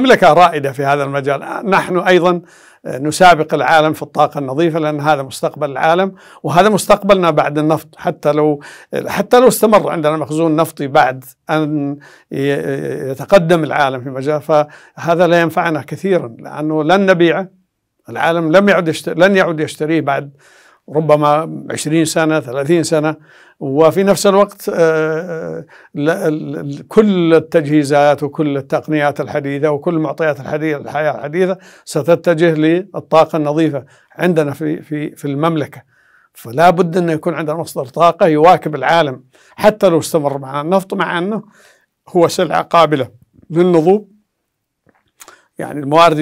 مملكة رائدة في هذا المجال آه، نحن أيضا آه، نسابق العالم في الطاقة النظيفة لأن هذا مستقبل العالم وهذا مستقبلنا بعد النفط حتى لو حتى لو استمر عندنا مخزون نفطي بعد أن يتقدم العالم في مجال فهذا لا ينفعنا كثيرا لأنه لن نبيعه العالم لم يعد يشتري لن يعد يشتريه بعد ربما 20 سنة 30 سنة وفي نفس الوقت آه، آه، كل التجهيزات وكل التقنيات الحديثة وكل المعطيات الحديثة الحياة الحديثة ستتجه للطاقة النظيفة عندنا في في في المملكة فلا بد أن يكون عندنا مصدر طاقة يواكب العالم حتى لو استمر معنا النفط مع أنه هو سلعة قابلة للنضوب يعني الموارد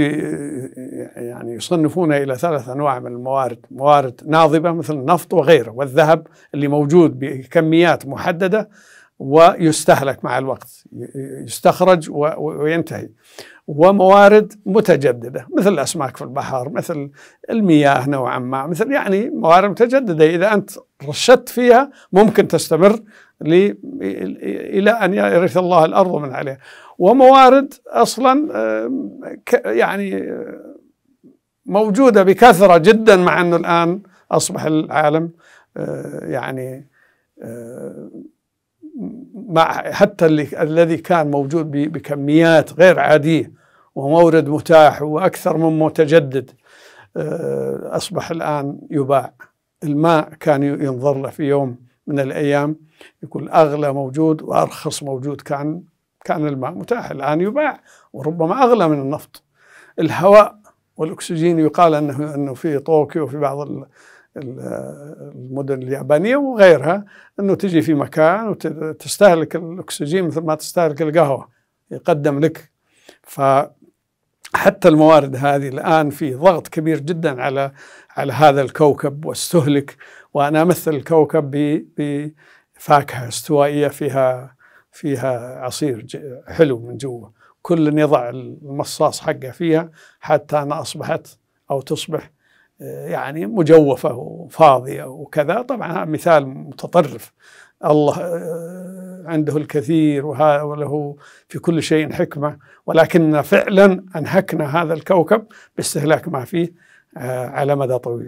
يعني يصنفونها الى ثلاث انواع من الموارد، موارد ناضبه مثل النفط وغيره والذهب اللي موجود بكميات محدده ويستهلك مع الوقت يستخرج وينتهي وموارد متجددة مثل الأسماك في البحر مثل المياه نوعا ما مثل يعني موارد متجددة إذا أنت رشدت فيها ممكن تستمر إلى أن يرث الله الأرض من عليها وموارد أصلا يعني موجودة بكثرة جدا مع أنه الآن أصبح العالم آه، يعني آه، مع حتى اللي الذي كان موجود بكميات غير عاديه ومورد متاح واكثر من متجدد آه، اصبح الان يباع الماء كان ينظر له في يوم من الايام يكون اغلى موجود وارخص موجود كان كان الماء متاح الان يباع وربما اغلى من النفط الهواء والاكسجين يقال انه انه في طوكيو وفي بعض المدن اليابانية وغيرها أنه تجي في مكان وتستهلك الأكسجين مثل ما تستهلك القهوة يقدم لك فحتى الموارد هذه الآن في ضغط كبير جدا على على هذا الكوكب واستهلك وأنا أمثل الكوكب بفاكهة استوائية فيها فيها عصير حلو من جوا كل يضع المصاص حقه فيها حتى أنا أصبحت أو تصبح يعني مجوفة وفاضية وكذا طبعا مثال متطرف الله آه، عنده الكثير وله في كل شيء حكمة ولكن فعلا أنهكنا هذا الكوكب باستهلاك ما فيه آه، على مدى طويل